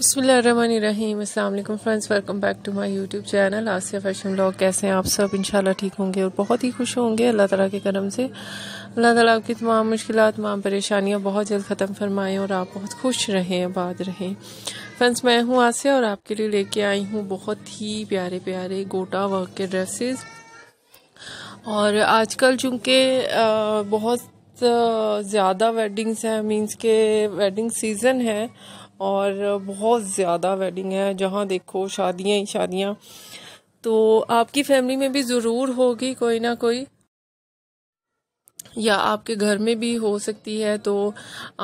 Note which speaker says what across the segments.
Speaker 1: बसमीम friends welcome back to my YouTube channel Asiya fashion blog कैसे हैं आप सब इंशाल्लाह ठीक होंगे और बहुत ही खुश होंगे अल्लाह ताला के करम से अल्लाह ताला आपकी तमाम मुश्किल तमाम परेशानियां बहुत जल्द ख़त्म फरमाएं और आप बहुत खुश रहें आबाद रहें फ्रेंड्स मैं हूँ आसिया और आपके लिए लेके आई हूँ बहुत ही प्यारे प्यारे गोटा वर्क के ड्रेसेस और आजकल चूँकि बहुत ज़्यादा वेडिंग्स हैं मीन्स के वेडिंग सीज़न है और बहुत ज़्यादा वेडिंग है जहाँ देखो शादियाँ ही शादियाँ तो आपकी फैमिली में भी ज़रूर होगी कोई ना कोई या आपके घर में भी हो सकती है तो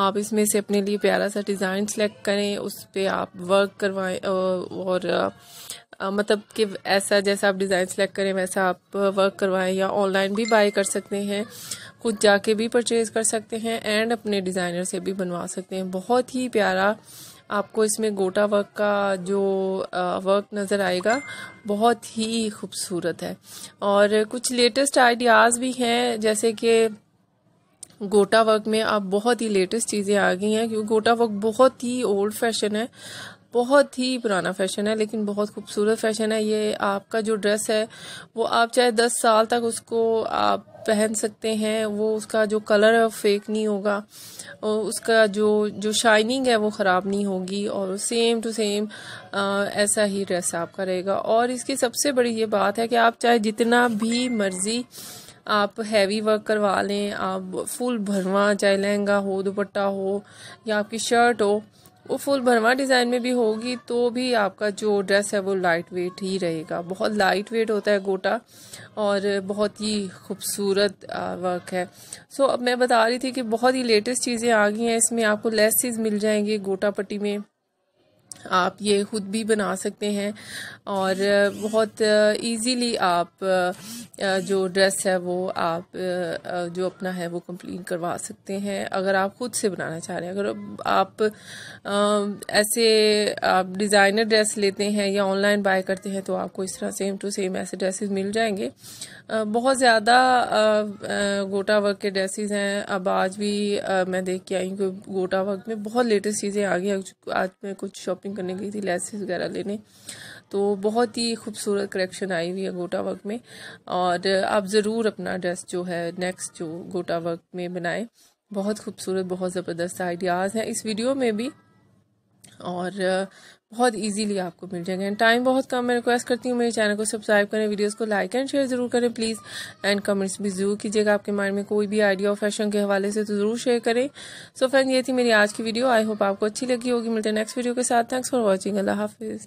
Speaker 1: आप इसमें से अपने लिए प्यारा सा डिज़ाइन सेलेक्ट करें उस पर आप वर्क करवाएं और मतलब कि ऐसा जैसा आप डिज़ाइन सेलेक्ट करें वैसा आप वर्क करवाएं या ऑनलाइन भी बाय कर सकते हैं खुद जाके भी परचेज कर सकते हैं एंड अपने डिज़ाइनर से भी बनवा सकते हैं बहुत ही प्यारा आपको इसमें गोटा वर्क का जो वर्क नज़र आएगा बहुत ही खूबसूरत है और कुछ लेटेस्ट आइडियाज़ भी हैं जैसे कि गोटा वर्क में अब बहुत ही लेटेस्ट चीज़ें आ गई हैं क्योंकि गोटा वर्क बहुत ही ओल्ड फैशन है बहुत ही पुराना फैशन है लेकिन बहुत खूबसूरत फैशन है ये आपका जो ड्रेस है वो आप चाहे दस साल तक उसको आप पहन सकते हैं वो उसका जो कलर है फेक नहीं होगा और उसका जो जो शाइनिंग है वो ख़राब नहीं होगी और सेम टू सेम ऐसा ही ड्रेस आपका रहेगा और इसकी सबसे बड़ी ये बात है कि आप चाहे जितना भी मर्ज़ी आप हैवी वर्क करवा लें आप फुल भरवा चाहे लहंगा हो दुपट्टा हो या आपकी शर्ट हो वो फुल भरवा डिज़ाइन में भी होगी तो भी आपका जो ड्रेस है वो लाइट वेट ही रहेगा बहुत लाइट वेट होता है गोटा और बहुत ही खूबसूरत वर्क है सो अब मैं बता रही थी कि बहुत ही लेटेस्ट चीज़ें आ गई हैं इसमें आपको लेसिस मिल जाएंगे गोटा पट्टी में आप ये खुद भी बना सकते हैं और बहुत इजीली आप जो ड्रेस है वो आप जो अपना है वो कंप्लीट करवा सकते हैं अगर आप खुद से बनाना चाह रहे हैं अगर आप ऐसे आप डिज़ाइनर ड्रेस लेते हैं या ऑनलाइन बाय करते हैं तो आपको इस तरह सेम टू सेम ऐसे ड्रेसेस मिल जाएंगे बहुत ज़्यादा गोटा वर्क के ड्रेसेस हैं अब आज भी मैं देख के आई हूँ कि गोटा वर्क में बहुत लेटेस्ट चीज़ें आ गई आज मैं कुछ शॉपिंग करने गई थी लेसेस वगैरह लेने तो बहुत ही खूबसूरत कलेक्शन आई हुई है गोटा वर्क में और आप ज़रूर अपना ड्रेस जो है नेक्स्ट जो गोटा वर्क में बनाएं बहुत खूबसूरत बहुत ज़बरदस्त आइडियाज़ हैं इस वीडियो में भी और बहुत इजीली आपको मिल जाएंगे एंड टाइम बहुत कम मैं रिक्वेस्ट करती हूँ मेरे चैनल को सब्सक्राइब करें वीडियोस को लाइक एंड शेयर जरूर करें प्लीज़ एंड कमेंट्स भी जरूर कीजिएगा आपके माइंड में कोई भी आइडिया और फैशन के हवाले से तो जरूर शेयर करें सो so फ्रेंड ये थी मेरी आज की वीडियो आई होप आपको अच्छी लगी होगी मिलते हैं नेक्स्ट वीडियो के साथ थैंक्स फॉर वॉचिंग अल्लाह हाफिज़